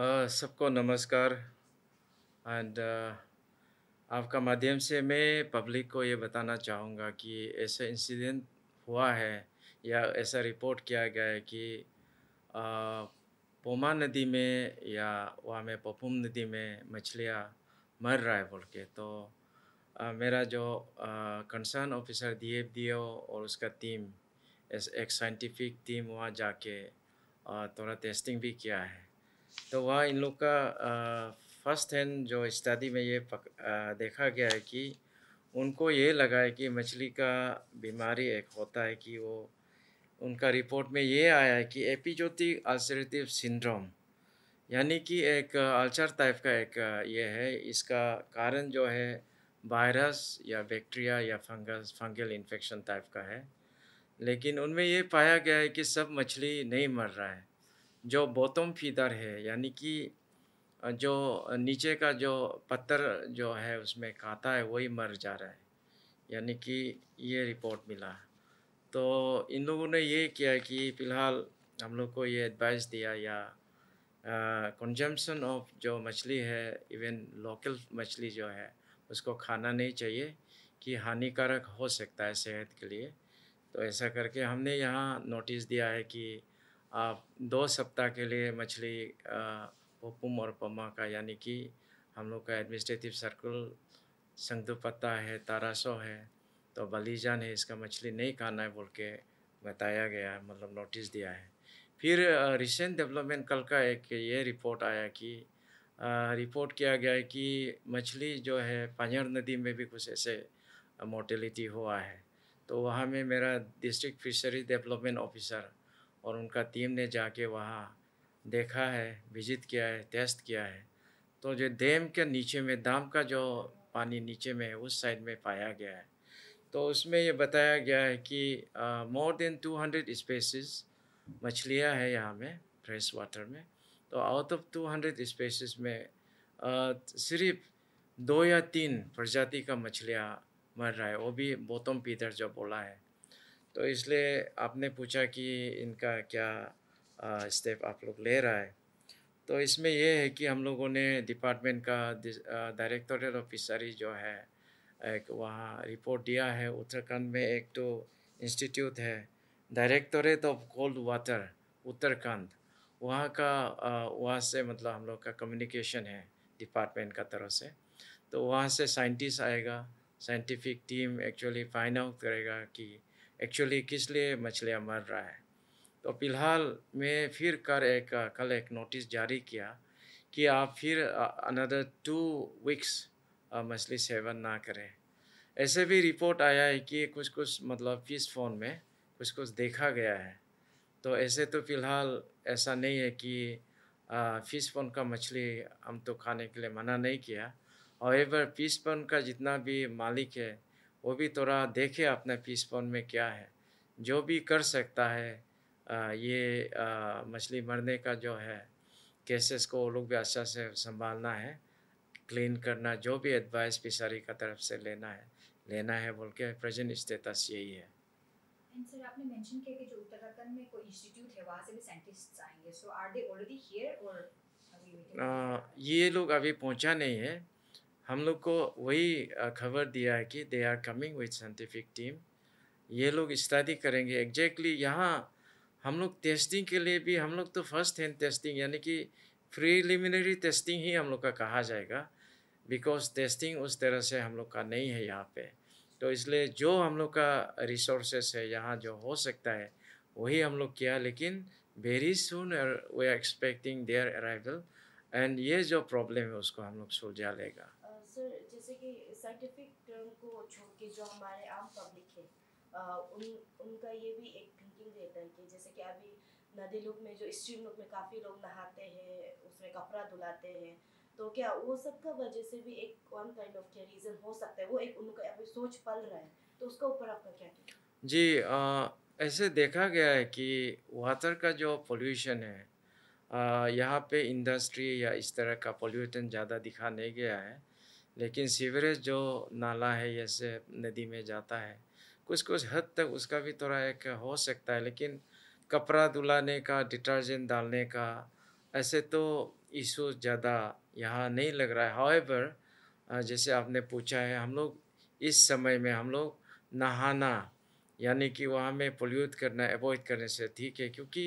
Uh, सबको नमस्कार and uh, आपका माध्यम से मैं पब्लिक को ये बताना चाहूँगा कि ऐसा इंसिडेंट हुआ है या ऐसा रिपोर्ट किया गया है कि uh, पोमा नदी में या वहाँ में पपुम नदी में मछलियाँ मर रहा है बोल के तो मेरा जो concern officer D F D O और उसका टीम एक साइंटिफिक टीम वहाँ जाके थोड़ा टेस्टिंग भी किया है तो वहाँ इन लोग का फर्स्ट हैंड जो स्टडी में ये पक, आ, देखा गया है कि उनको ये लगा है कि मछली का बीमारी एक होता है कि वो उनका रिपोर्ट में ये आया है कि एपिजोटिक अल्सरेटिव सिंड्रोम यानी कि एक अल्सर टाइप का एक ये है इसका कारण जो है वायरस या बैक्टीरिया या फंगस फंगल इन्फेक्शन टाइप का है लेकिन उनमें ये पाया गया है कि सब मछली नहीं मर रहा है जो बॉटम फीडर है यानी कि जो नीचे का जो पत्थर जो है उसमें काता है वही मर जा रहा है यानी कि ये रिपोर्ट मिला तो इन लोगों ने ये किया कि फ़िलहाल हम लोग को ये एडवाइस दिया या कंजम्पशन ऑफ जो मछली है इवन लोकल मछली जो है उसको खाना नहीं चाहिए कि हानिकारक हो सकता है सेहत के लिए तो ऐसा करके हमने यहाँ नोटिस दिया है कि आप दो सप्ताह के लिए मछली पोपुम और पमा का यानी कि हम लोग का एडमिनिस्ट्रेटिव सर्कल संगदुपत्ता है तारासो है तो बलीजान है इसका मछली नहीं खाना है बोल के बताया गया है मतलब नोटिस दिया है फिर रिसेंट डेवलपमेंट कल का एक ये रिपोर्ट आया कि रिपोर्ट किया गया है कि मछली जो है पंजर नदी में भी कुछ ऐसे मोर्टेलिटी हुआ है तो वहाँ में मेरा डिस्ट्रिक्ट फिशरीज डेवलपमेंट ऑफिसर और उनका टीम ने जाके वहाँ देखा है विजिट किया है टेस्ट किया है तो जो डैम के नीचे में दाम का जो पानी नीचे में है उस साइड में पाया गया है तो उसमें ये बताया गया है कि more than two hundred species मछलियाँ हैं यहाँ में फ्रेश वाटर में तो out of two hundred species में uh, सिर्फ दो या तीन प्रजाति का मछलियाँ मर रहा है वो भी बोतम पीतर जो बोला है तो इसलिए आपने पूछा कि इनका क्या स्टेप आप लोग ले रहा है तो इसमें यह है कि हम लोगों ने डिपार्टमेंट का डायरेक्टोरेट ऑफ फिशरी जो है एक वहाँ रिपोर्ट दिया है उत्तराखंड में एक तो इंस्टीट्यूट है directorate of cold water Uttarakhand वहाँ का वहाँ से मतलब हम लोग का कम्युनिकेशन है डिपार्टमेंट का तरफ से तो वहाँ से साइंटिस्ट आएगा scientific team actually find out करेगा कि एक्चुअली किस लिए मछलियाँ मर रहा है तो फिलहाल मैं फिर कर एक कल एक नोटिस जारी किया कि आप फिर अनदर टू वीक्स मछली सेवन ना करें ऐसे भी रिपोर्ट आया है कि कुछ कुछ मतलब फिश फोन में कुछ कुछ देखा गया है तो ऐसे तो फ़िलहाल ऐसा नहीं है कि फिश फोन का मछली हम तो खाने के लिए मना नहीं किया और एवर फिश फोन का जितना भी मालिक है वो भी थोड़ा देखे अपने पीसपोन में क्या है जो भी कर सकता है आ, ये मछली मरने का जो है केसेस को वो लोग भी अच्छा से संभालना है क्लीन करना जो भी एडवाइस पिसारी का तरफ से लेना है लेना है बोल के प्रेजेंट स्टेटस यही है ये लोग अभी पहुँचा नहीं है हम लोग को वही खबर दिया है कि they are coming with scientific team ये लोग स्टडी करेंगे एग्जैक्टली exactly यहाँ हम लोग टेस्टिंग के लिए भी हम लोग तो फर्स्ट हैंड टेस्टिंग यानी कि प्रीलिमिनरी टेस्टिंग ही हम लोग का कहा जाएगा बिकॉज टेस्टिंग उस तरह से हम लोग का नहीं है यहाँ पे तो इसलिए जो हम लोग का रिसोर्सेस है यहाँ जो हो सकता है वही हम लोग किया लेकिन very soon we are expecting their arrival and ये जो प्रॉब्लम है उसको हम लोग सुलझा लेगा सर जैसे कि साइंटिफिक टर्म को छोड़ के जो हमारे आम पब्लिक है आ, उन उनका ये भी एक थिंकिंग रहता है कि जैसे कि अभी नदी लुक में जो स्ट्रीम लुक में काफ़ी लोग नहाते हैं उसमें कपड़ा धुलाते हैं तो क्या वो सब का वजह से भी एक वन काइंड ऑफ क्या रीज़न हो सकता है वो एक उनका अभी सोच पल रहा है तो उसका ऊपर आपका क्या है? जी आ, ऐसे देखा गया है कि वाटर का जो पोल्यूशन है यहाँ पे इंडस्ट्री या इस तरह का पोल्यूटन ज़्यादा दिखा नहीं गया है लेकिन सीवरेज जो नाला है जैसे नदी में जाता है कुछ कुछ हद तक उसका भी थोड़ा एक हो सकता है लेकिन कपड़ा दुलाने का डिटर्जेंट डालने का ऐसे तो इशू ज़्यादा यहाँ नहीं लग रहा है हाउएवर जैसे आपने पूछा है हम लोग इस समय में हम लोग नहाना यानी कि वहाँ में पोल्यूट करना अवॉइड करने से ठीक है क्योंकि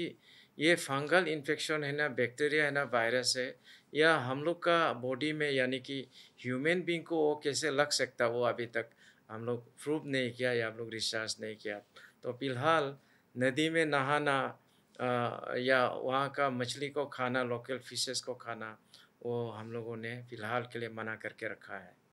ये फंगल इन्फेक्शन है ना बैक्टीरिया है ना वायरस है या हम लोग का बॉडी में यानी कि ह्यूमन बींग को वो कैसे लग सकता वो अभी तक हम लोग प्रूव नहीं किया या हम लोग रिसर्च नहीं किया तो फिलहाल नदी में नहाना आ, या वहाँ का मछली को खाना लोकल फिशेस को खाना वो हम लोगों ने फ़िलहाल के लिए मना करके रखा है